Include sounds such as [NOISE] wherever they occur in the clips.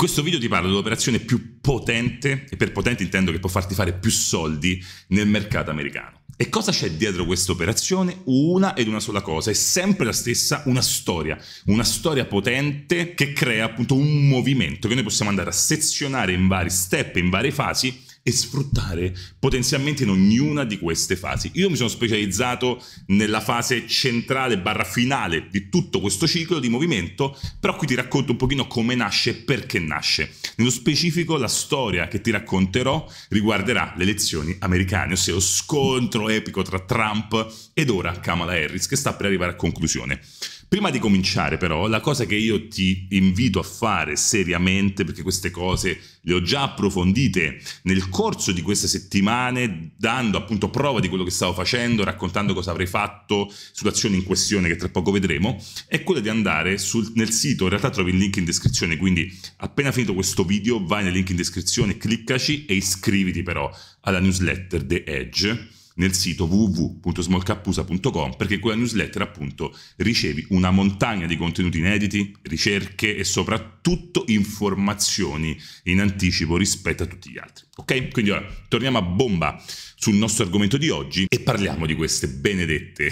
In questo video ti parlo dell'operazione più potente, e per potente intendo che può farti fare più soldi nel mercato americano. E cosa c'è dietro questa operazione? Una ed una sola cosa, è sempre la stessa, una storia, una storia potente che crea appunto un movimento che noi possiamo andare a sezionare in vari step, in varie fasi e sfruttare potenzialmente in ognuna di queste fasi. Io mi sono specializzato nella fase centrale barra finale di tutto questo ciclo di movimento, però qui ti racconto un pochino come nasce e perché nasce. Nello specifico la storia che ti racconterò riguarderà le elezioni americane, ossia lo scontro epico tra Trump ed ora Kamala Harris che sta per arrivare a conclusione. Prima di cominciare però, la cosa che io ti invito a fare seriamente, perché queste cose le ho già approfondite nel corso di queste settimane, dando appunto prova di quello che stavo facendo, raccontando cosa avrei fatto sull'azione in questione che tra poco vedremo, è quella di andare sul, nel sito, in realtà trovi il link in descrizione, quindi appena finito questo video vai nel link in descrizione, cliccaci e iscriviti però alla newsletter The Edge nel sito www.smallcappusa.com perché con la newsletter appunto ricevi una montagna di contenuti inediti, ricerche e soprattutto informazioni in anticipo rispetto a tutti gli altri. Ok? Quindi ora torniamo a bomba sul nostro argomento di oggi e parliamo di queste benedette,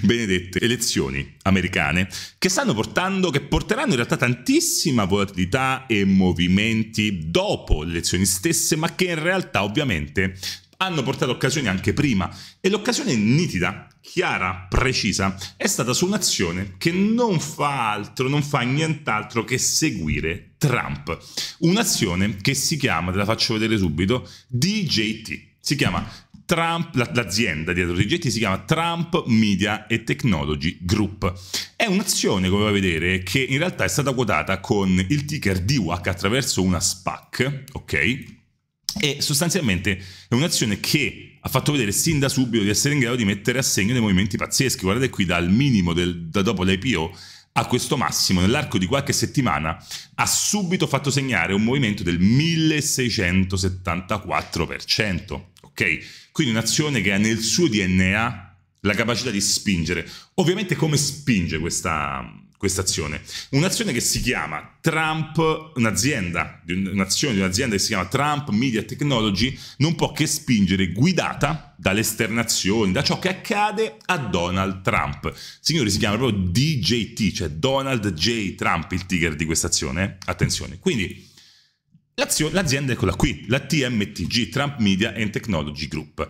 [LAUGHS] benedette elezioni americane che stanno portando, che porteranno in realtà tantissima volatilità e movimenti dopo le elezioni stesse, ma che in realtà ovviamente hanno portato occasioni anche prima e l'occasione nitida, chiara, precisa è stata su un'azione che non fa altro, non fa nient'altro che seguire Trump. Un'azione che si chiama, te la faccio vedere subito, DJT. Si chiama Trump, l'azienda dietro DJT si chiama Trump Media e Technology Group. È un'azione, come va a vedere, che in realtà è stata quotata con il ticker DWAC attraverso una SPAC, ok? E sostanzialmente è un'azione che ha fatto vedere sin da subito di essere in grado di mettere a segno dei movimenti pazzeschi. Guardate qui dal minimo del, da dopo l'IPO a questo massimo, nell'arco di qualche settimana, ha subito fatto segnare un movimento del 1674%. Ok? Quindi un'azione che ha nel suo DNA la capacità di spingere. Ovviamente come spinge questa, questa azione. Un'azione che si chiama Trump, un'azienda, un'azione di un'azienda che si chiama Trump Media Technology non può che spingere guidata dalle esternazioni, da ciò che accade a Donald Trump. Signori, si chiama proprio DJT, cioè Donald J. Trump, il ticker di questa azione. Attenzione. Quindi l'azienda, è quella qui, la TMTG, Trump Media and Technology Group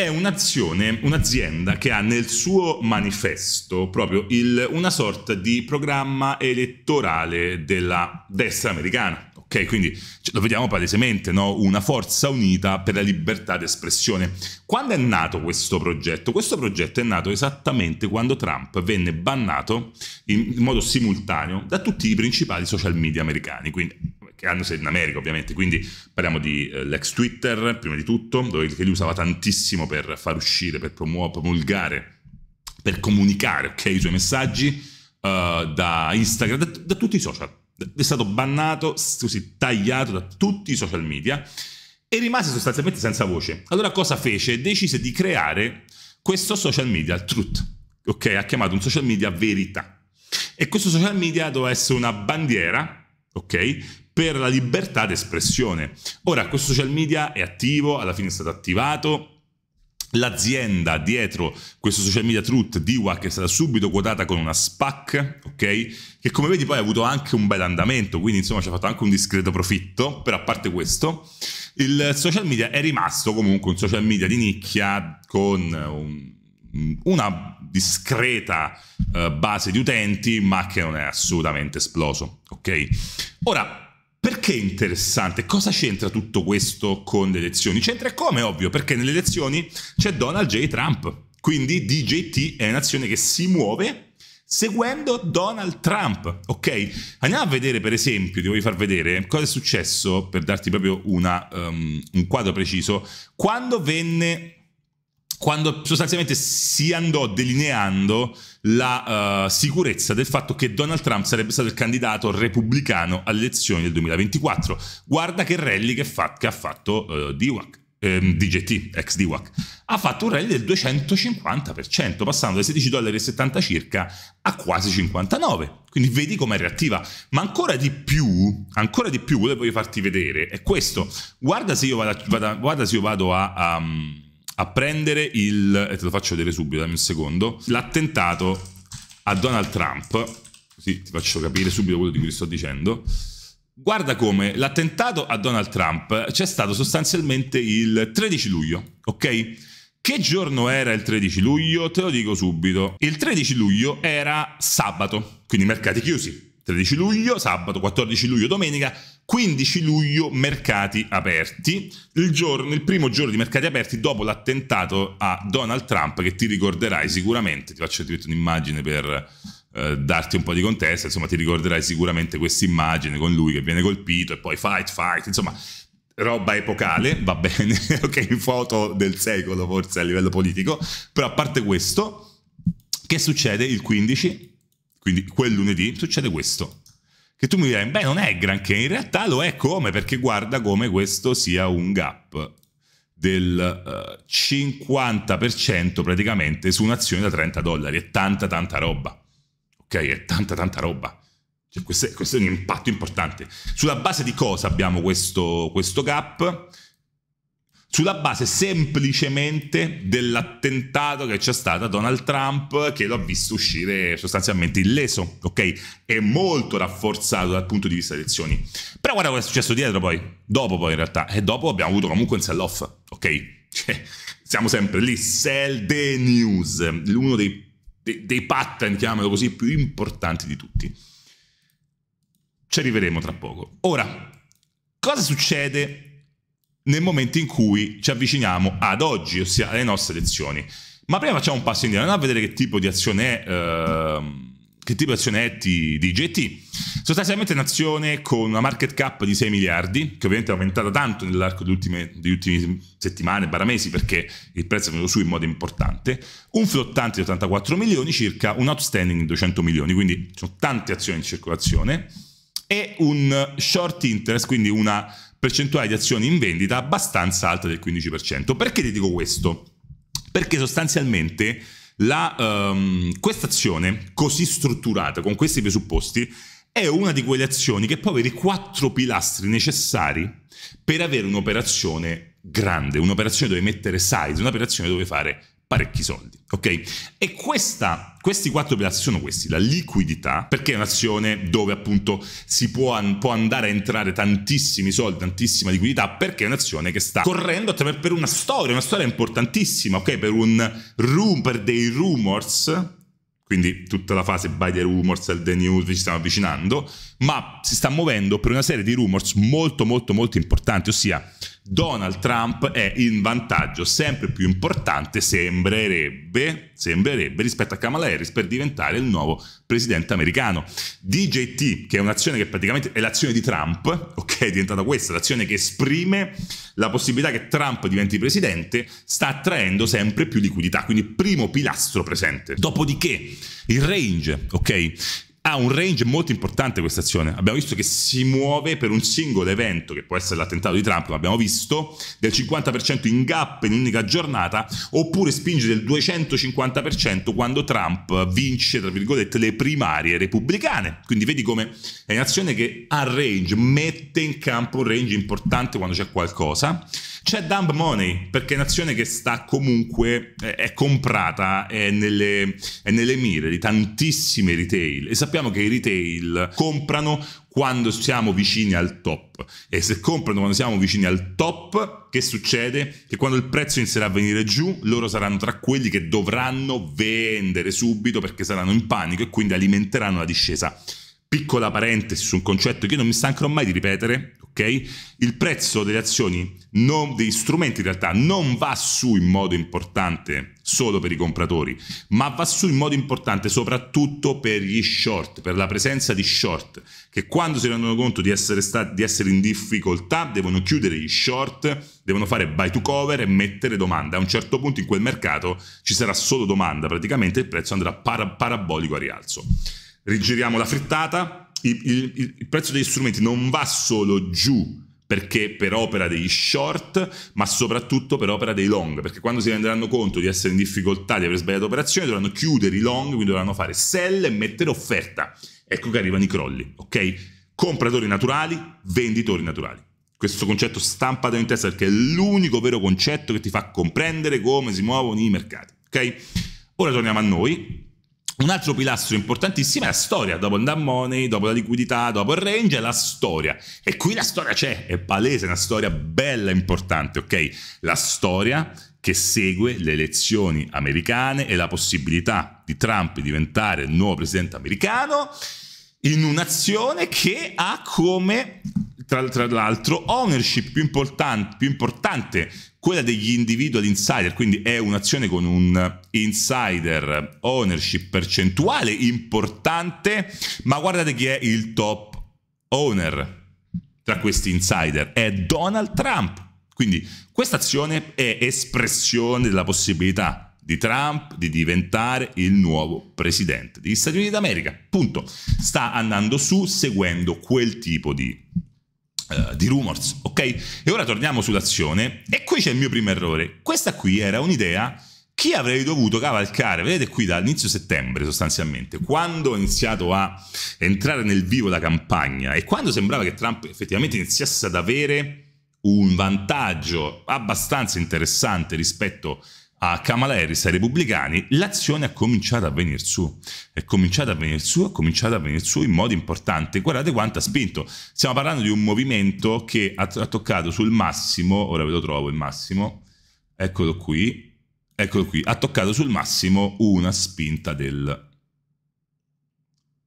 è un'azione, un'azienda che ha nel suo manifesto proprio il, una sorta di programma elettorale della destra americana. Ok, quindi cioè, lo vediamo palesemente, no? una forza unita per la libertà d'espressione. Quando è nato questo progetto? Questo progetto è nato esattamente quando Trump venne bannato in modo simultaneo da tutti i principali social media americani, quindi che hanno sede in America ovviamente, quindi parliamo di eh, l'ex Twitter prima di tutto, dove, che lui usava tantissimo per far uscire, per promu- promulgare, per comunicare okay, i suoi messaggi, uh, da Instagram, da, da tutti i social, è stato bannato, così tagliato da tutti i social media e rimase sostanzialmente senza voce. Allora cosa fece? Decise di creare questo social media, Truth, ok? Ha chiamato un social media Verità. E questo social media doveva essere una bandiera, ok? per la libertà d'espressione. Ora, questo social media è attivo, alla fine è stato attivato, L'azienda dietro questo social media truth di WAC è stata subito quotata con una SPAC, ok? Che come vedi poi ha avuto anche un bel andamento, quindi insomma ci ha fatto anche un discreto profitto, però a parte questo, il social media è rimasto comunque un social media di nicchia con un, una discreta uh, base di utenti, ma che non è assolutamente esploso, ok? Ora perché è interessante? Cosa c'entra tutto questo con le elezioni? C'entra come, ovvio, perché nelle elezioni c'è Donald J. Trump. Quindi DJT è un'azione che si muove seguendo Donald Trump, ok? Andiamo a vedere per esempio, ti voglio far vedere cosa è successo, per darti proprio una, um, un quadro preciso, quando venne, quando sostanzialmente si andò delineando la uh, sicurezza del fatto che Donald Trump sarebbe stato il candidato repubblicano alle elezioni del 2024. Guarda che rally che, fa, che ha fatto uh, eh, DWAC. Ehm, DGT, ex DWAC, ha fatto un rally del 250%, passando dai 16,70 dollari circa a quasi 59. Quindi vedi com'è reattiva. Ma ancora di più, ancora di più, quello che voglio farti vedere è questo. Guarda se io vado, vado, guarda se io vado a... Um, a prendere il... e te lo faccio vedere subito, dammi un secondo, l'attentato a Donald Trump, così ti faccio capire subito quello di cui sto dicendo. Guarda come l'attentato a Donald Trump c'è stato sostanzialmente il 13 luglio, ok? Che giorno era il 13 luglio? Te lo dico subito. Il 13 luglio era sabato, quindi mercati chiusi, 13 luglio, sabato, 14 luglio, domenica, 15 luglio mercati aperti, il, giorno, il primo giorno di mercati aperti dopo l'attentato a Donald Trump che ti ricorderai sicuramente, ti faccio un'immagine per eh, darti un po' di contesto, insomma ti ricorderai sicuramente questa immagine con lui che viene colpito e poi fight, fight, insomma roba epocale, va bene, [LAUGHS] ok, foto del secolo forse a livello politico, però a parte questo, che succede il 15? Quindi quel lunedì succede questo. Che tu mi dirai, beh non è granché, in realtà lo è come? Perché guarda come questo sia un gap del 50% eh, praticamente su un'azione da 30 dollari. È tanta tanta roba. Ok? È tanta tanta roba. Cioè, questo, è, questo, è, un impatto importante. Sulla base di cosa abbiamo questo, questo gap? sulla base semplicemente dell'attentato che c'è stato a Donald Trump che l'ha visto uscire sostanzialmente illeso, ok? È molto rafforzato dal punto di vista delle elezioni. Però guarda cosa è successo dietro poi, dopo poi in realtà, e dopo abbiamo avuto comunque un sell-off, ok? Cioè, siamo sempre lì, sell the news, uno dei, dei, dei pattern, chiamalo così, più importanti di tutti. Ci arriveremo tra poco. Ora, cosa succede nel momento in cui ci avviciniamo ad oggi, ossia alle nostre elezioni. Ma prima facciamo un passo indietro, andiamo a vedere che tipo di azione è, eh, che tipo di azione è DJT. Sostanzialmente è un'azione con una market cap di 6 miliardi, che ovviamente è aumentata tanto nell'arco degli ultimi, delle ultime settimane, barra mesi, perché il prezzo è venuto su in modo importante, un flottante di 84 milioni circa, un outstanding di 200 milioni, quindi sono tante azioni in circolazione, e un short interest, quindi una percentuale di azioni in vendita abbastanza alta del 15%. Perché ti dico questo? Perché sostanzialmente la, um, questa azione così strutturata, con questi presupposti, è una di quelle azioni che può avere i quattro pilastri necessari per avere un'operazione grande, un'operazione dove mettere size, un'operazione dove fare parecchi soldi, ok? E questa, questi quattro pilastri sono questi, la liquidità, perché è un'azione dove appunto si può, può andare a entrare tantissimi soldi, tantissima liquidità, perché è un'azione che sta correndo attraver- per una storia, una storia importantissima, ok? Per un room, per dei rumors, quindi tutta la fase by the rumors, the news, ci stiamo avvicinando, ma si sta muovendo per una serie di rumors molto molto molto importanti, ossia Donald Trump è in vantaggio sempre più importante, sembrerebbe, sembrerebbe, rispetto a Kamala Harris per diventare il nuovo presidente americano. DJT, che è un'azione che praticamente è l'azione di Trump, [LAUGHS] ok, è diventata questa, l'azione che esprime la possibilità che Trump diventi presidente, sta attraendo sempre più liquidità, quindi primo pilastro presente. Dopodiché il range, ok, ha un range molto importante questa azione. Abbiamo visto che si muove per un singolo evento, che può essere l'attentato di Trump, l'abbiamo visto, del 50% in gap in un'unica giornata, oppure spinge del 250% quando Trump vince, tra virgolette, le primarie repubblicane. Quindi vedi come è un'azione che ha range, mette in campo un range importante quando c'è qualcosa. C'è dumb money, perché è un'azione che sta comunque, è comprata, è nelle, è nelle mire di tantissime retail. E sappiamo sappiamo che i retail comprano quando siamo vicini al top e se comprano quando siamo vicini al top che succede? Che quando il prezzo inizierà a venire giù loro saranno tra quelli che dovranno vendere subito perché saranno in panico e quindi alimenteranno la discesa piccola parentesi su un concetto che io non mi stancherò mai di ripetere Okay? Il prezzo delle azioni, non, degli strumenti in realtà, non va su in modo importante solo per i compratori, ma va su in modo importante soprattutto per gli short, per la presenza di short, che quando si rendono conto di essere, stati, di essere in difficoltà devono chiudere gli short, devono fare buy to cover e mettere domanda. A un certo punto in quel mercato ci sarà solo domanda, praticamente il prezzo andrà para parabolico a rialzo. Rigiriamo la frittata il, il, il prezzo degli strumenti non va solo giù perché per opera degli short, ma soprattutto per opera dei long, perché quando si renderanno conto di essere in difficoltà, di aver sbagliato operazioni, dovranno chiudere i long, quindi dovranno fare sell e mettere offerta. Ecco che arrivano i crolli, ok? Compratori naturali, venditori naturali. Questo concetto stampato in testa perché è l'unico vero concetto che ti fa comprendere come si muovono i mercati, ok? Ora torniamo a noi, un altro pilastro importantissimo è la storia, dopo il Dan Money, dopo la liquidità, dopo il range, è la storia. E qui la storia c'è, è palese, è una storia bella, e importante, ok? La storia che segue le elezioni americane e la possibilità di Trump diventare il nuovo presidente americano in un'azione che ha come tra, l'altro ownership più, important, più importante quella degli individual insider, quindi è un'azione con un insider ownership percentuale importante, ma guardate chi è il top owner tra questi insider, è Donald Trump. Quindi questa azione è espressione della possibilità di Trump di diventare il nuovo presidente degli Stati Uniti d'America. Punto. Sta andando su seguendo quel tipo di eh, di rumors, ok? E ora torniamo sull'azione e qui c'è il mio primo errore. Questa qui era un'idea che avrei dovuto cavalcare, vedete qui dall'inizio settembre sostanzialmente, quando ho iniziato a entrare nel vivo la campagna e quando sembrava che Trump effettivamente iniziasse ad avere un vantaggio abbastanza interessante rispetto a a Kamala Harris e ai repubblicani, l'azione ha cominciato a venire su. È cominciata a venire su, è cominciata a venire su in modo importante. Guardate quanto ha spinto. Stiamo parlando di un movimento che ha, ha toccato sul massimo, ora ve lo trovo il massimo, eccolo qui, eccolo qui, ha toccato sul massimo una spinta del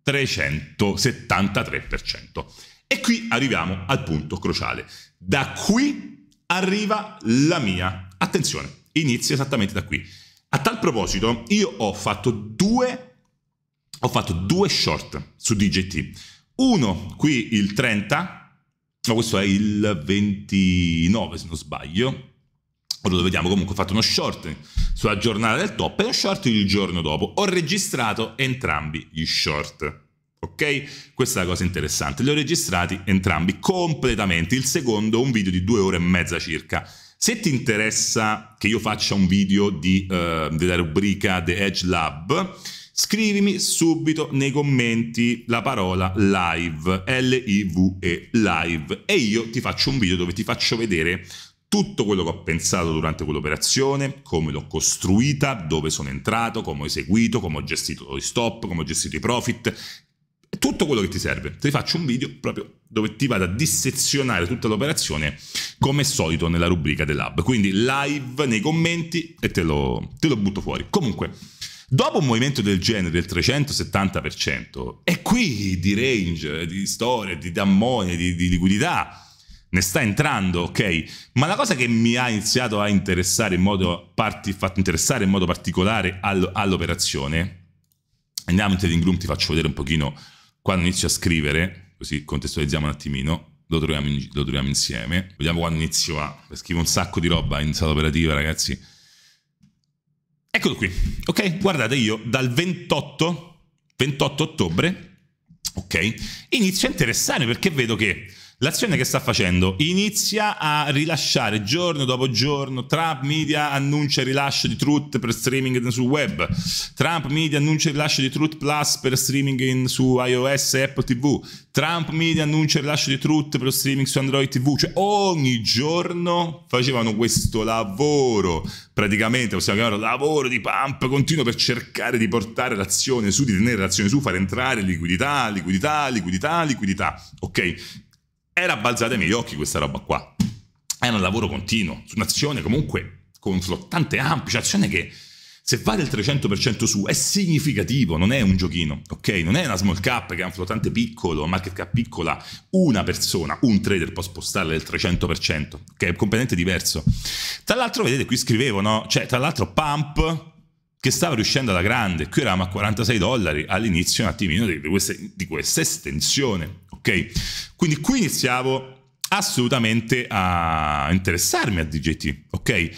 373%. E qui arriviamo al punto cruciale. Da qui arriva la mia attenzione inizia esattamente da qui. A tal proposito, io ho fatto due, ho fatto due short su DJT. Uno qui il 30, ma questo è il 29 se non sbaglio, ora lo vediamo comunque ho fatto uno short sulla giornata del top e uno short il giorno dopo ho registrato entrambi gli short ok questa è la cosa interessante li ho registrati entrambi completamente il secondo un video di due ore e mezza circa se ti interessa che io faccia un video di, uh, della rubrica The Edge Lab, scrivimi subito nei commenti la parola live, L-I-V-E, live, e io ti faccio un video dove ti faccio vedere tutto quello che ho pensato durante quell'operazione, come l'ho costruita, dove sono entrato, come ho eseguito, come ho gestito i stop, come ho gestito i profit, tutto quello che ti serve. Ti faccio un video proprio dove ti vado a dissezionare tutta l'operazione come solito nella rubrica del Quindi live nei commenti e te lo, te lo butto fuori. Comunque, dopo un movimento del genere del 370%, e qui di range, di storia, di dammone, di, di liquidità, ne sta entrando, ok? Ma la cosa che mi ha iniziato a interessare in modo, parti, fatto interessare in modo particolare all'operazione, andiamo in trading room, ti faccio vedere un pochino quando inizio a scrivere, così contestualizziamo un attimino. Lo troviamo, in, lo troviamo insieme. Vediamo quando inizio a. Scrivo un sacco di roba, in sala operativa, ragazzi. Eccolo qui, ok? Guardate io dal 28, 28 ottobre, ok? Inizio a interessarmi perché vedo che L'azione che sta facendo inizia a rilasciare giorno dopo giorno. Trump Media annuncia il rilascio di Truth per streaming sul web. Trump Media annuncia il rilascio di Truth Plus per streaming su iOS e Apple TV. Trump Media annuncia il rilascio di Truth per streaming su Android TV. Cioè ogni giorno facevano questo lavoro, praticamente possiamo chiamarlo lavoro di pump continuo per cercare di portare l'azione su, di tenere l'azione su, fare entrare liquidità, liquidità, liquidità, liquidità. Ok? era balzata ai miei occhi questa roba qua. Era un lavoro continuo, su un'azione comunque con flottante ampio, ampia, cioè azione che se va del 300% su è significativo, non è un giochino, ok? Non è una small cap che ha un flottante piccolo, market cap piccola, una persona, un trader può spostarla del 300%, che è completamente diverso. Tra l'altro vedete qui scrivevo, no? Cioè tra l'altro Pump che stava riuscendo alla grande, qui eravamo a 46 dollari all'inizio un attimino di, questa, di questa estensione, ok? Quindi qui iniziavo assolutamente a interessarmi a DJT, ok?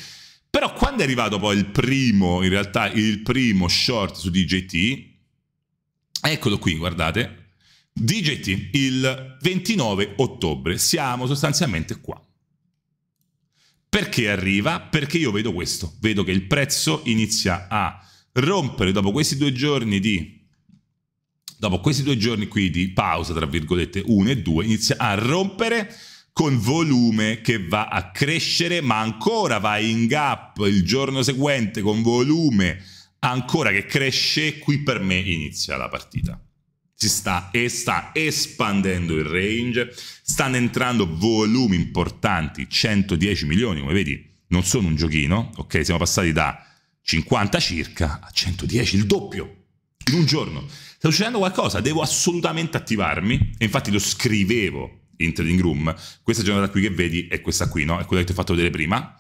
Però quando è arrivato poi il primo, in realtà il primo short su DJT, eccolo qui, guardate, DJT il 29 ottobre, siamo sostanzialmente qua, perché arriva? Perché io vedo questo, vedo che il prezzo inizia a rompere dopo questi due giorni di dopo questi due giorni qui di pausa tra virgolette 1 e 2 inizia a rompere con volume che va a crescere ma ancora va in gap il giorno seguente con volume ancora che cresce qui per me inizia la partita si sta e sta espandendo il range, stanno entrando volumi importanti, 110 milioni, come vedi, non sono un giochino, ok? Siamo passati da 50 circa a 110, il doppio in un giorno. Sta succedendo qualcosa, devo assolutamente attivarmi e infatti lo scrivevo in trading room. Questa giornata qui che vedi è questa qui, no? È quella che ti ho fatto vedere prima.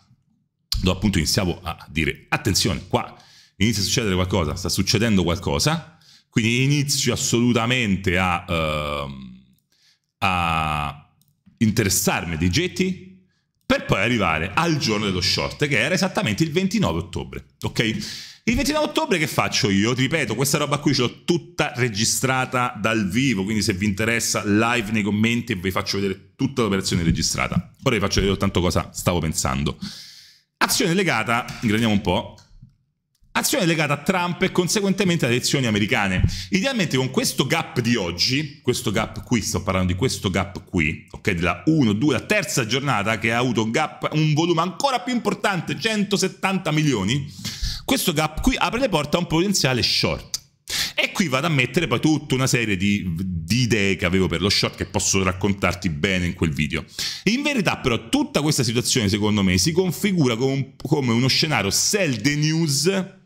Dove appunto iniziavo a dire attenzione, qua inizia a succedere qualcosa, sta succedendo qualcosa quindi inizio assolutamente a, uh, a interessarmi dei getti per poi arrivare al giorno dello short, che era esattamente il 29 ottobre, ok? Il 29 ottobre che faccio io? Ti ripeto, questa roba qui ce l'ho tutta registrata dal vivo, quindi se vi interessa live nei commenti e vi faccio vedere tutta l'operazione registrata. Ora vi faccio vedere tanto cosa stavo pensando. Azione legata, ingrandiamo un po', Azione legata a Trump e conseguentemente alle elezioni americane. Idealmente con questo gap di oggi, questo gap qui, sto parlando di questo gap qui, ok, della 1, 2, la terza giornata che ha avuto un gap, un volume ancora più importante, 170 milioni, questo gap qui apre le porte a un potenziale short. E qui vado a mettere poi tutta una serie di, di, idee che avevo per lo short che posso raccontarti bene in quel video. In verità però tutta questa situazione secondo me si configura come, come uno scenario sell the news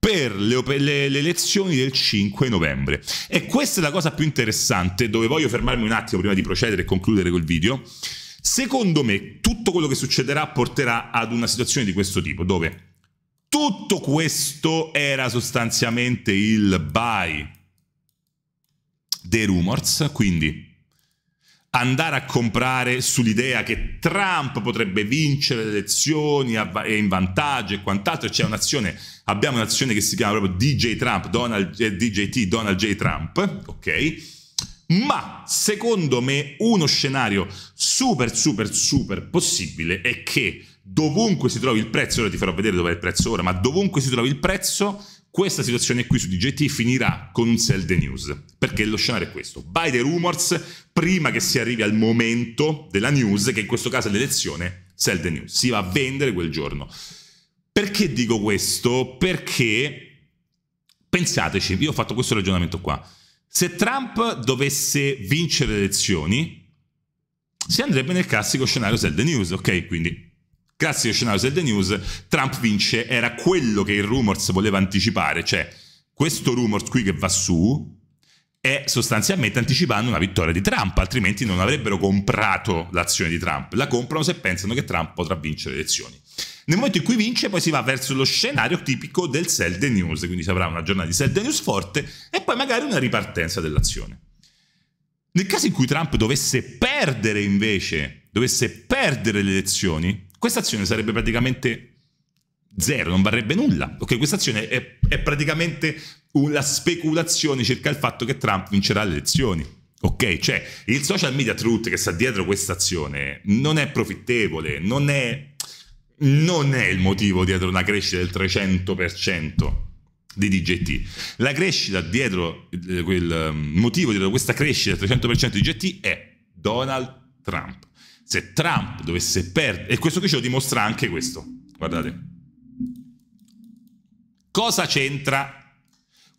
per le, le, le, elezioni del 5 novembre. E questa è la cosa più interessante, dove voglio fermarmi un attimo prima di procedere e concludere col video. Secondo me tutto quello che succederà porterà ad una situazione di questo tipo, dove tutto questo era sostanzialmente il buy dei rumors, quindi andare a comprare sull'idea che Trump potrebbe vincere le elezioni e in vantaggio e quant'altro. C'è un'azione, abbiamo un'azione che si chiama proprio DJ Trump, Donald, eh, DJT, Donald J. Trump, ok? Ma secondo me uno scenario super, super, super possibile è che dovunque si trovi il prezzo, ora ti farò vedere dove è il prezzo ora, ma dovunque si trovi il prezzo, questa situazione qui su DJT finirà con un sell the news, perché lo scenario è questo. Buy the rumors prima che si arrivi al momento della news, che in questo caso è l'elezione, sell the news, si va a vendere quel giorno. Perché dico questo? Perché pensateci, io ho fatto questo ragionamento qua. Se Trump dovesse vincere le elezioni, si andrebbe nel classico scenario sell the news, ok? Quindi Grazie a Scenario e The News, Trump vince, era quello che il Rumors voleva anticipare, cioè questo Rumors qui che va su è sostanzialmente anticipando una vittoria di Trump, altrimenti non avrebbero comprato l'azione di Trump, la comprano se pensano che Trump potrà vincere le elezioni. Nel momento in cui vince, poi si va verso lo scenario tipico del sell the news, quindi si avrà una giornata di sell the news forte e poi magari una ripartenza dell'azione. Nel caso in cui Trump dovesse perdere invece, dovesse perdere le elezioni, questa azione sarebbe praticamente zero, non varrebbe nulla. Ok, questa azione è, è praticamente una speculazione circa il fatto che Trump vincerà le elezioni. Ok, cioè il social media truth che sta dietro questa azione non è profittevole, non è, non è il motivo dietro una crescita del 300% di DGT. La crescita dietro, il eh, mm, motivo dietro questa crescita del 300% di DGT è Donald Trump se Trump dovesse perdere, e questo qui ce lo dimostra anche questo, guardate, cosa c'entra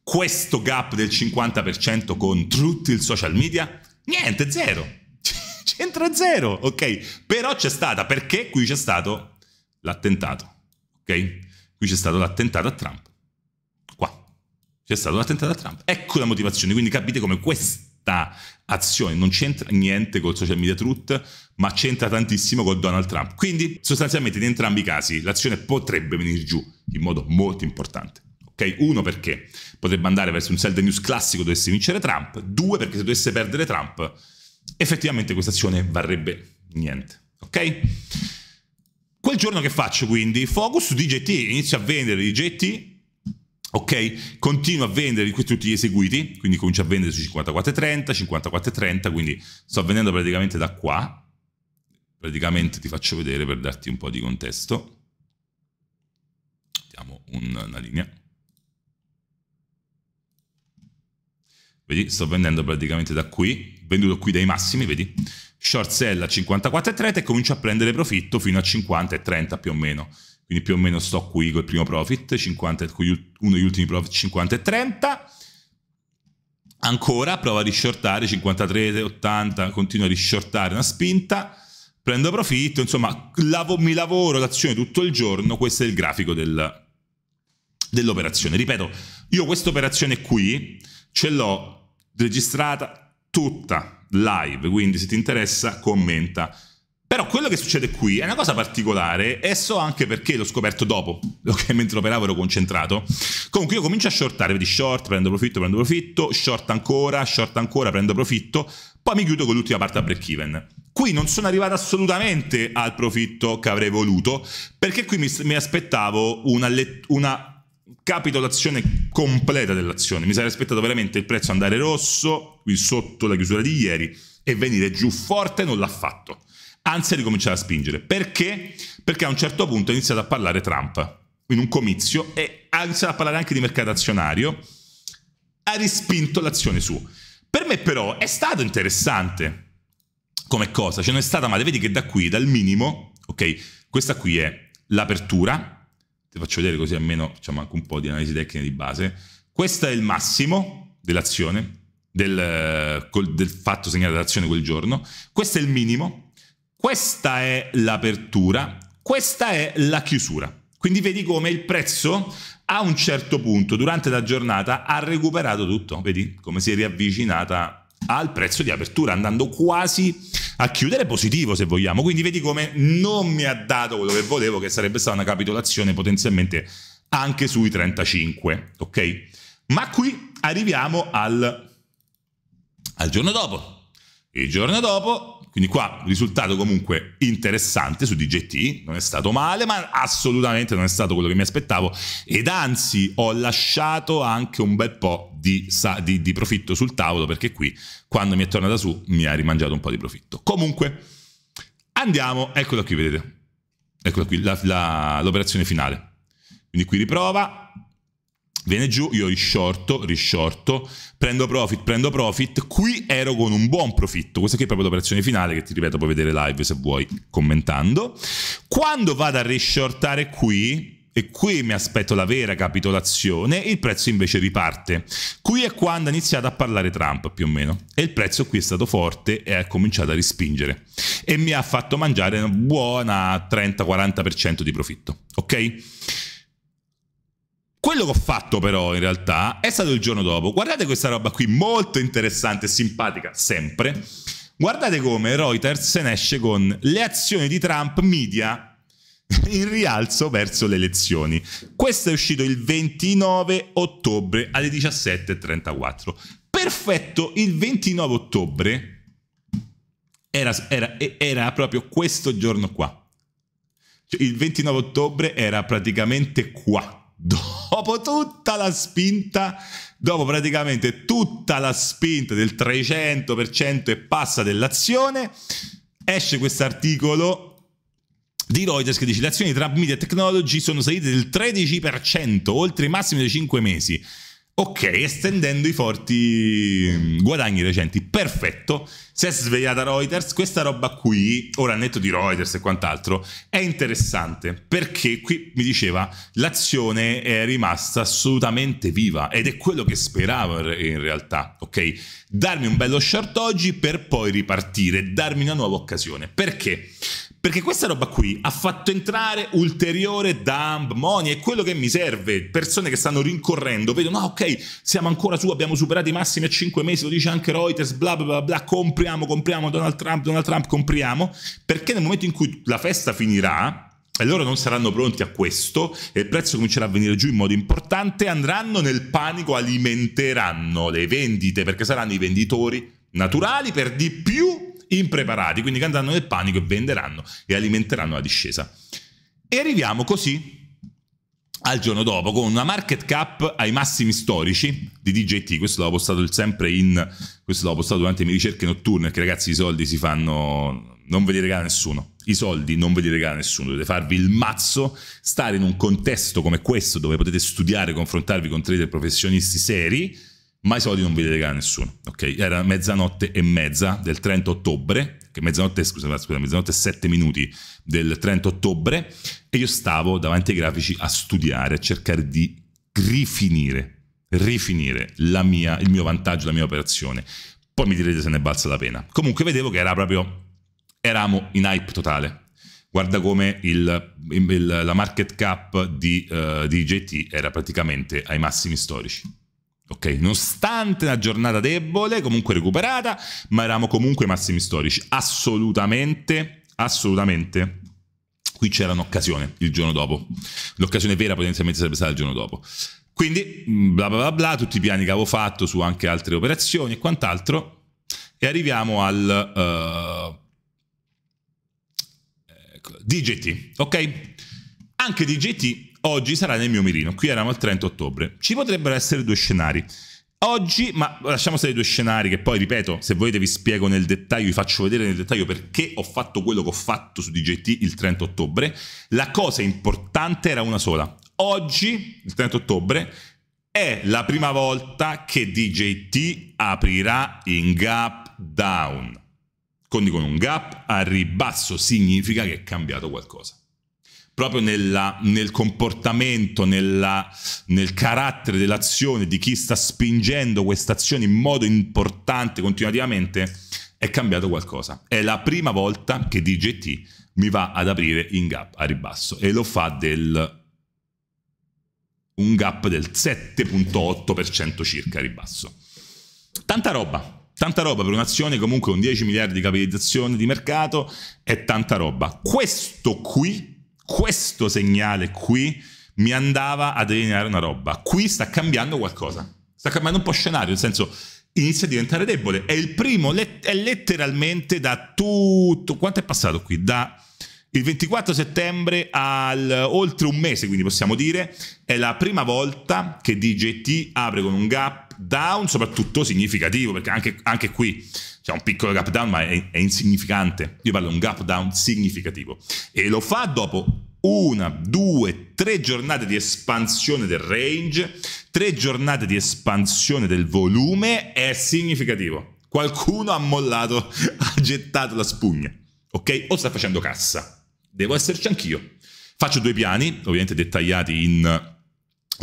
questo gap del 50% con tutti i social media? Niente, zero. [LAUGHS] C'entra zero, ok? Però c'è stata, perché qui c'è stato l'attentato, ok? Qui c'è stato l'attentato a Trump. Qua. C'è stato l'attentato a Trump. Ecco la motivazione, quindi capite come questa azione, non c'entra niente col social media truth, ma c'entra tantissimo col Donald Trump. Quindi sostanzialmente in entrambi i casi l'azione potrebbe venire giù in modo molto importante. Okay? Uno perché potrebbe andare verso un sell the news classico dovesse vincere Trump, due perché se dovesse perdere Trump effettivamente questa azione varrebbe niente. Ok? Quel giorno che faccio quindi? Focus su DJT, inizio a vendere DJT ok? continuo a vendere in questi tutti gli eseguiti, quindi comincio a vendere su 54,30, 54,30, quindi sto vendendo praticamente da qua, praticamente ti faccio vedere per darti un po' di contesto, diamo un, una linea, vedi sto vendendo praticamente da qui, venduto qui dai massimi, vedi? Short sell a 54,30 e comincio a prendere profitto fino a 50,30 più o meno quindi più o meno sto qui col primo profit, 50, con uno degli ultimi profit 50 e 30, ancora prova a rishortare 53, 80, continua a rishortare una spinta, prendo profitto, insomma lavo, mi lavoro l'azione tutto il giorno, questo è il grafico del, dell'operazione. Ripeto, io questa operazione qui ce l'ho registrata tutta live, quindi se ti interessa commenta però quello che succede qui è una cosa particolare e so anche perché l'ho scoperto dopo, [LAUGHS] okay? mentre operavo ero concentrato. Comunque io comincio a shortare, vedi short, prendo profitto, prendo profitto, short ancora, short ancora, prendo profitto, poi mi chiudo con l'ultima parte a break even. Qui non sono arrivato assolutamente al profitto che avrei voluto, perché qui mi, mi aspettavo una, una capitolazione completa dell'azione. Mi sarei aspettato veramente il prezzo andare rosso, qui sotto la chiusura di ieri, e venire giù forte non l'ha fatto anzi di ricominciato a spingere. Perché? Perché a un certo punto ha iniziato a parlare Trump in un comizio e ha iniziato a parlare anche di mercato azionario, ha rispinto l'azione su. Per me però è stato interessante come cosa, cioè non è stata male, vedi che da qui, dal minimo, ok, questa qui è l'apertura, ti faccio vedere così almeno facciamo anche un po' di analisi tecnica di base, questo è il massimo dell'azione, del, eh, del fatto segnale dell'azione quel giorno, questo è il minimo, questa è l'apertura, questa è la chiusura. Quindi vedi come il prezzo a un certo punto durante la giornata ha recuperato tutto, vedi come si è riavvicinata al prezzo di apertura andando quasi a chiudere positivo se vogliamo. Quindi vedi come non mi ha dato quello che volevo che sarebbe stata una capitolazione potenzialmente anche sui 35, ok? Ma qui arriviamo al, al giorno dopo. Il giorno dopo quindi qua risultato comunque interessante su DJT, non è stato male, ma assolutamente non è stato quello che mi aspettavo ed anzi ho lasciato anche un bel po' di, di, di profitto sul tavolo perché qui quando mi è tornata su mi ha rimangiato un po' di profitto. Comunque andiamo, eccola qui vedete, eccola qui l'operazione finale. Quindi qui riprova, Viene giù, io risciorto, risciorto, prendo profit, prendo profit, qui ero con un buon profitto, questa qui è proprio l'operazione finale che ti ripeto puoi vedere live se vuoi commentando. Quando vado a risciortare qui, e qui mi aspetto la vera capitolazione, il prezzo invece riparte. Qui è quando ha iniziato a parlare Trump più o meno e il prezzo qui è stato forte e ha cominciato a rispingere e mi ha fatto mangiare una buona 30-40% di profitto, ok? Quello che ho fatto però in realtà è stato il giorno dopo. Guardate questa roba qui, molto interessante e simpatica, sempre. Guardate come Reuters se ne esce con le azioni di Trump media [LAUGHS] in rialzo verso le elezioni. Questo è uscito il 29 ottobre alle 17.34. Perfetto, il 29 ottobre era, era, era proprio questo giorno qua. Cioè, il 29 ottobre era praticamente qua dopo tutta la spinta, dopo praticamente tutta la spinta del 300% e passa dell'azione, esce questo articolo di Reuters che dice le azioni di Trump Media Technology sono salite del 13% oltre i massimi dei 5 mesi. Ok, estendendo i forti mm, guadagni recenti. Perfetto. Si è svegliata Reuters. Questa roba qui, ora netto di Reuters e quant'altro, è interessante perché qui mi diceva l'azione è rimasta assolutamente viva ed è quello che speravo in realtà. Ok, darmi un bello short oggi per poi ripartire, darmi una nuova occasione. Perché? Perché questa roba qui ha fatto entrare ulteriore dump money, è quello che mi serve. Persone che stanno rincorrendo, vedono, ah ok, siamo ancora su, abbiamo superato i massimi a 5 mesi, lo dice anche Reuters, bla bla bla, bla compriamo, compriamo Donald Trump, Donald Trump, compriamo. Perché nel momento in cui la festa finirà, e loro non saranno pronti a questo e il prezzo comincerà a venire giù in modo importante, andranno nel panico, alimenteranno le vendite perché saranno i venditori naturali per di più impreparati, quindi che andranno nel panico e venderanno e alimenteranno la discesa. E arriviamo così al giorno dopo con una market cap ai massimi storici di DJT, questo l'avevo postato sempre in, questo l'avevo postato durante le mie ricerche notturne, perché ragazzi i soldi si fanno, non ve li regala nessuno, i soldi non ve li regala nessuno, dovete farvi il mazzo, stare in un contesto come questo dove potete studiare, confrontarvi con trader professionisti seri, ma i soldi non ve li regala nessuno, ok? Era mezzanotte e mezza del 30 ottobre, che mezzanotte, scusa, scusa, mezzanotte e sette minuti del 30 ottobre, e io stavo davanti ai grafici a studiare, a cercare di rifinire, rifinire mia, il mio vantaggio, la mia operazione. Poi mi direte se ne è balza la pena. Comunque vedevo che era proprio, eravamo in hype totale. Guarda come il, il, la market cap di, uh, di JT era praticamente ai massimi storici. Ok, nonostante una giornata debole, comunque recuperata, ma eravamo comunque massimi storici. Assolutamente, assolutamente. Qui c'era un'occasione il giorno dopo. L'occasione vera potenzialmente sarebbe stata il giorno dopo. Quindi, mm, bla bla bla, bla tutti i piani che avevo fatto su anche altre operazioni e quant'altro. E arriviamo al uh, eh, ecco, DJT, ok? Anche DJT oggi sarà nel mio mirino. Qui eravamo il 30 ottobre. Ci potrebbero essere due scenari. Oggi, ma lasciamo stare i due scenari che poi, ripeto, se volete vi spiego nel dettaglio, vi faccio vedere nel dettaglio perché ho fatto quello che ho fatto su DJT il 30 ottobre. La cosa importante era una sola. Oggi, il 30 ottobre, è la prima volta che DJT aprirà in gap down. Quindi con un gap a ribasso significa che è cambiato qualcosa proprio nella, nel comportamento, nella, nel carattere dell'azione di chi sta spingendo questa azione in modo importante continuativamente, è cambiato qualcosa. È la prima volta che DJT mi va ad aprire in gap a ribasso e lo fa del un gap del 7.8% circa a ribasso. Tanta roba, Tanta roba per un'azione comunque con 10 miliardi di capitalizzazione di mercato è tanta roba. Questo qui questo segnale qui mi andava a delineare una roba. Qui sta cambiando qualcosa. Sta cambiando un po' scenario, nel senso inizia a diventare debole. È il primo, è letteralmente da tutto... Quanto è passato qui? Da il 24 settembre al oltre un mese, quindi possiamo dire, è la prima volta che DJT apre con un gap down soprattutto significativo, perché anche, anche qui c'è un piccolo gap down, ma è, è insignificante. Io parlo di un gap down significativo. E lo fa dopo una, due, tre giornate di espansione del range, tre giornate di espansione del volume, è significativo. Qualcuno ha mollato, [LAUGHS] ha gettato la spugna, ok? O sta facendo cassa. Devo esserci anch'io. Faccio due piani, ovviamente dettagliati in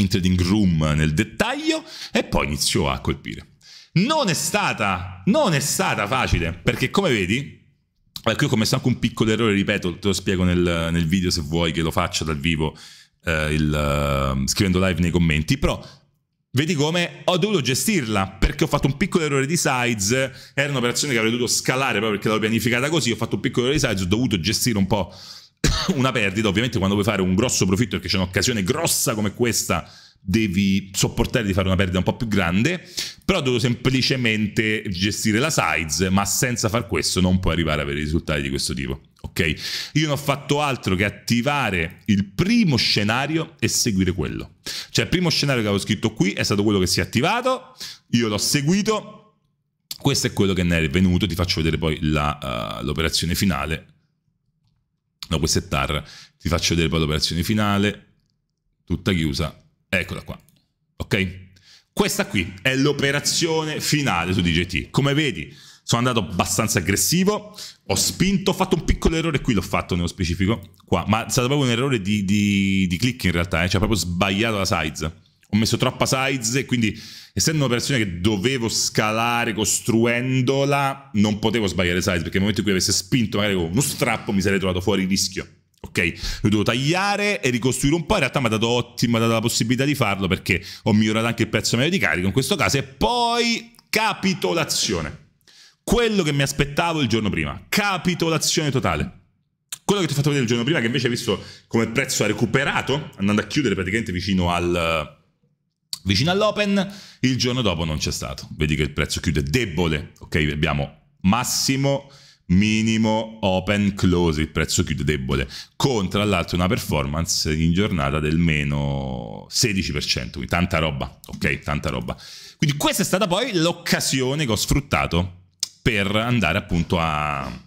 in trading room nel dettaglio e poi iniziò a colpire. Non è stata, non è stata facile, perché come vedi, ecco io ho commesso anche un piccolo errore, ripeto, te lo spiego nel, nel video se vuoi che lo faccia dal vivo, eh, il, uh, scrivendo live nei commenti, però vedi come ho dovuto gestirla, perché ho fatto un piccolo errore di size, era un'operazione che avrei dovuto scalare proprio perché l'avevo pianificata così, ho fatto un piccolo errore di size, ho dovuto gestire un po' [COUGHS] una perdita, ovviamente quando vuoi fare un grosso profitto, perché c'è un'occasione grossa come questa, devi sopportare di fare una perdita un po' più grande, però devo semplicemente gestire la size, ma senza far questo non puoi arrivare a avere risultati di questo tipo. Ok? Io non ho fatto altro che attivare il primo scenario e seguire quello. Cioè il primo scenario che avevo scritto qui è stato quello che si è attivato, io l'ho seguito, questo è quello che ne è venuto, ti faccio vedere poi eh, l'operazione uh, finale dopo il tar ti faccio vedere poi l'operazione finale, tutta chiusa, eccola qua, ok? Questa qui è l'operazione finale su DJT, come vedi sono andato abbastanza aggressivo, ho spinto, ho fatto un piccolo errore qui, l'ho fatto nello specifico, qua, ma è stato proprio un errore di, di, di click in realtà, eh? cioè ho proprio sbagliato la size, ho messo troppa size e quindi essendo un'operazione che dovevo scalare costruendola non potevo sbagliare size perché nel momento in cui avesse spinto magari con uno strappo mi sarei trovato fuori rischio ok lo devo tagliare e ricostruire un po' in realtà mi ha dato ottima mi ha dato la possibilità di farlo perché ho migliorato anche il prezzo medio di carico in questo caso e poi capitolazione quello che mi aspettavo il giorno prima capitolazione totale quello che ti ho fatto vedere il giorno prima che invece hai visto come il prezzo ha recuperato andando a chiudere praticamente vicino al vicino all'open, il giorno dopo non c'è stato. Vedi che il prezzo chiude debole, ok? Abbiamo massimo, minimo, open, close, il prezzo chiude debole, con tra l'altro una performance in giornata del meno 16%, quindi tanta roba, ok? Tanta roba. Quindi questa è stata poi l'occasione che ho sfruttato per andare appunto a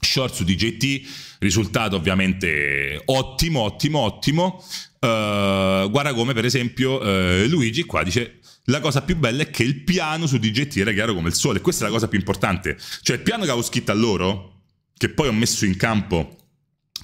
short su DJT, risultato ovviamente ottimo, ottimo, ottimo. Uh, guarda come per esempio uh, Luigi qua dice la cosa più bella è che il piano su DJT era chiaro come il sole, questa è la cosa più importante, cioè il piano che avevo scritto a loro, che poi ho messo in campo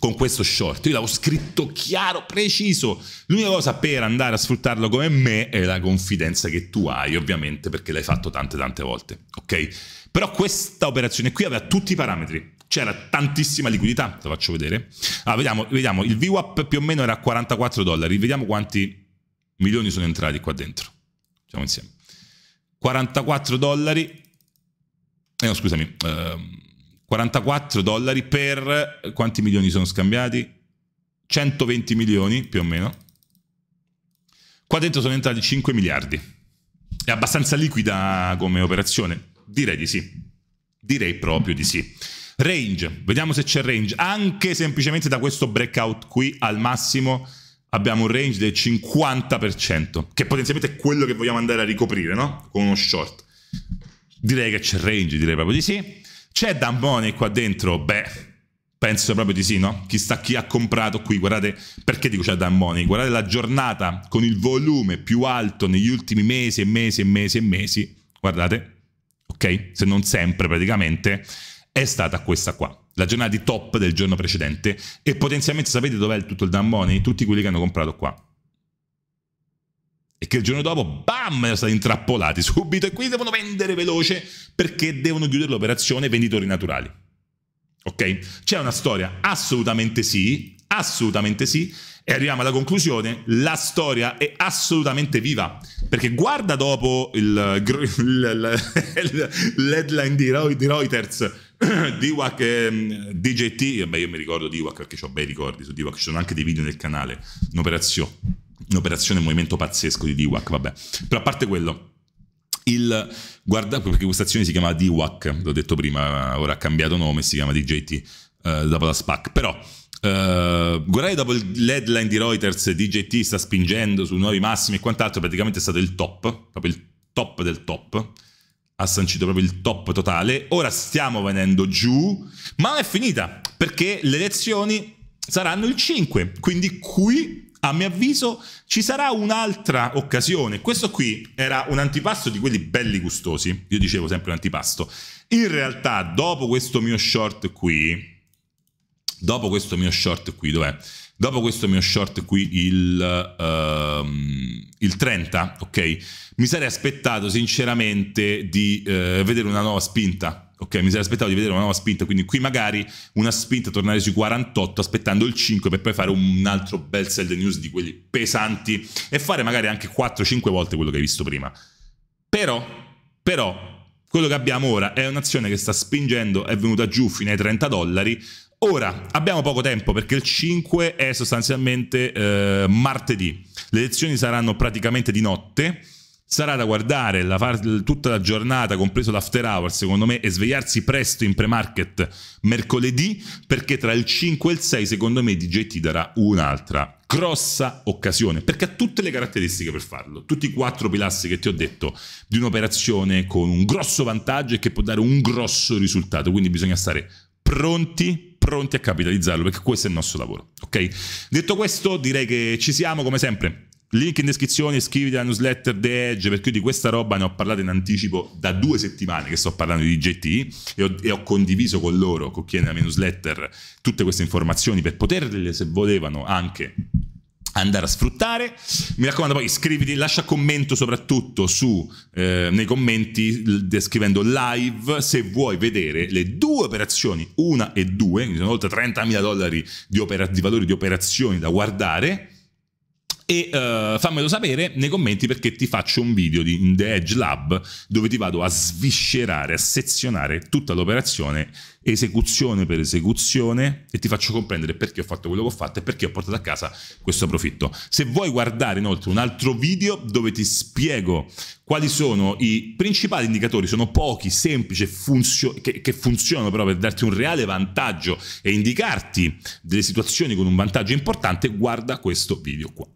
con questo short. Io l'avevo scritto chiaro, preciso. L'unica cosa per andare a sfruttarlo come me è la confidenza che tu hai, ovviamente, perché l'hai fatto tante tante volte, ok? Però questa operazione qui aveva tutti i parametri c'era tantissima liquidità, te lo faccio vedere. Ah, vediamo, vediamo, il VWAP più o meno era a 44 dollari, vediamo quanti milioni sono entrati qua dentro. Facciamo insieme. 44 dollari, eh, no, scusami, ehm, 44 dollari per quanti milioni sono scambiati? 120 milioni più o meno. Qua dentro sono entrati 5 miliardi. È abbastanza liquida come operazione? Direi di sì. Direi proprio di sì. Range, vediamo se c'è range. Anche semplicemente da questo breakout qui al massimo abbiamo un range del 50%, che potenzialmente è quello che vogliamo andare a ricoprire, no? Con uno short. Direi che c'è range, direi proprio di sì. C'è Dan qua dentro? Beh, penso proprio di sì, no? Chissà chi ha comprato qui, guardate, perché dico c'è Dan Guardate la giornata con il volume più alto negli ultimi mesi e mesi e mesi e mesi, guardate, ok? Se non sempre praticamente è stata questa qua. La giornata di top del giorno precedente e potenzialmente sapete dov'è tutto il down money? Tutti quelli che hanno comprato qua. E che il giorno dopo, bam, sono stati intrappolati subito e quindi devono vendere veloce perché devono chiudere l'operazione venditori naturali. Ok? C'è una storia? Assolutamente sì, assolutamente sì. E arriviamo alla conclusione, la storia è assolutamente viva, perché guarda dopo l'headline di Reuters [CLEARS THROAT] Diwak ehm, DJT, beh, io mi ricordo Diwak perché ho bei ricordi su Diwak, ci sono anche dei video nel canale, un'operazione, un'operazione, un movimento pazzesco di Diwak, vabbè. Però a parte quello, il guardate perché questa azione si chiama DWAC, l'ho detto prima, ora ha cambiato nome, si chiama DJT eh, dopo la SPAC, però eh, guardate dopo l'headline di Reuters, DJT sta spingendo su nuovi massimi e quant'altro, praticamente è stato il top, proprio il top del top ha sancito proprio il top totale, ora stiamo venendo giù, ma non è finita, perché le elezioni saranno il 5, quindi qui a mio avviso ci sarà un'altra occasione. Questo qui era un antipasto di quelli belli gustosi. Io dicevo sempre un antipasto. In realtà, dopo questo mio short qui, Dopo questo mio short qui, dov'è? Dopo questo mio short qui, il, uh, il 30, ok? Mi sarei aspettato sinceramente di uh, vedere una nuova spinta, ok? Mi sarei aspettato di vedere una nuova spinta, quindi qui magari una spinta tornare sui 48 aspettando il 5 per poi fare un altro bel sell the news di quelli pesanti e fare magari anche 4-5 volte quello che hai visto prima. Però, però, quello che abbiamo ora è un'azione che sta spingendo, è venuta giù fino ai 30 dollari, Ora, abbiamo poco tempo perché il 5 è sostanzialmente eh, martedì. Le lezioni saranno praticamente di notte. Sarà da guardare la tutta la giornata, compreso l'after hour, secondo me, e svegliarsi presto in pre-market mercoledì, perché tra il 5 e il 6, secondo me, DJ ti darà un'altra grossa occasione perché ha tutte le caratteristiche per farlo, tutti i quattro pilastri che ti ho detto di un'operazione con un grosso vantaggio e che può dare un grosso risultato, quindi bisogna stare pronti pronti a capitalizzarlo, perché questo è il nostro lavoro. Ok? Detto questo, direi che ci siamo come sempre. Link in descrizione, iscriviti alla newsletter The Edge, perché io di questa roba ne ho parlato in anticipo da due settimane che sto parlando di GT e ho, e ho condiviso con loro, con chi è nella mia newsletter, tutte queste informazioni per poterle, se volevano, anche andare a sfruttare. Mi raccomando, poi iscriviti, lascia commento soprattutto su, eh, nei commenti scrivendo live se vuoi vedere le due operazioni, una e due, quindi sono oltre 30.000 dollari di, opera- di valori di operazioni da guardare e uh, fammelo sapere nei commenti perché ti faccio un video di The Edge Lab dove ti vado a sviscerare, a sezionare tutta l'operazione esecuzione per esecuzione e ti faccio comprendere perché ho fatto quello che ho fatto e perché ho portato a casa questo profitto. Se vuoi guardare inoltre un altro video dove ti spiego quali sono i principali indicatori, sono pochi, semplici, funzio che, che funzionano però per darti un reale vantaggio e indicarti delle situazioni con un vantaggio importante, guarda questo video qua.